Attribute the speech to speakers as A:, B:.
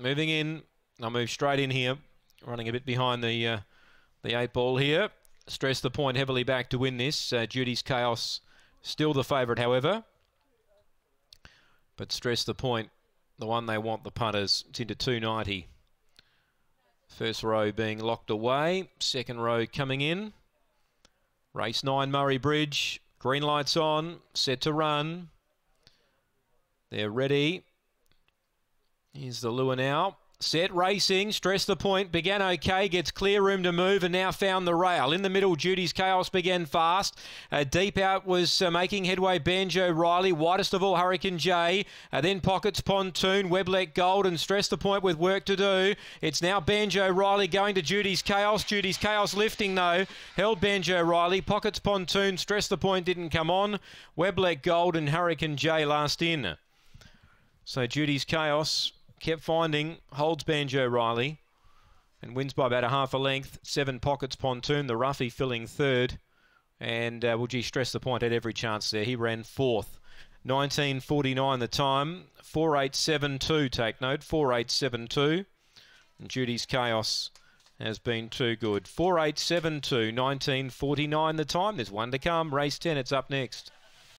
A: moving in. I move straight in here, running a bit behind the uh, the eight ball here. Stress the point heavily back to win this. Uh, Judy's Chaos still the favourite, however. But stress the point, the one they want, the punters. It's into 290. First row being locked away. Second row coming in. Race 9, Murray Bridge. Green lights on, set to run. They're ready. Here's the lure now. Set racing, stress the point, began okay, gets clear room to move and now found the rail. In the middle, Judy's Chaos began fast. Uh, deep out was uh, making headway Banjo Riley, widest of all Hurricane J. Uh, then Pockets Pontoon, Weblet Gold and stress the point with work to do. It's now Banjo Riley going to Judy's Chaos. Judy's Chaos lifting though, held Banjo Riley. Pockets Pontoon, stress the point didn't come on. Weblet Gold and Hurricane J last in. So Judy's Chaos kept finding, holds Banjo Riley and wins by about a half a length. Seven pockets pontoon, the roughie filling third. And uh, will G stress the point at every chance there. He ran fourth. 1949 the time. 4872, take note. 4872. And Judy's Chaos has been too good. 4872, 1949 the time. There's one to come. Race 10, it's up next.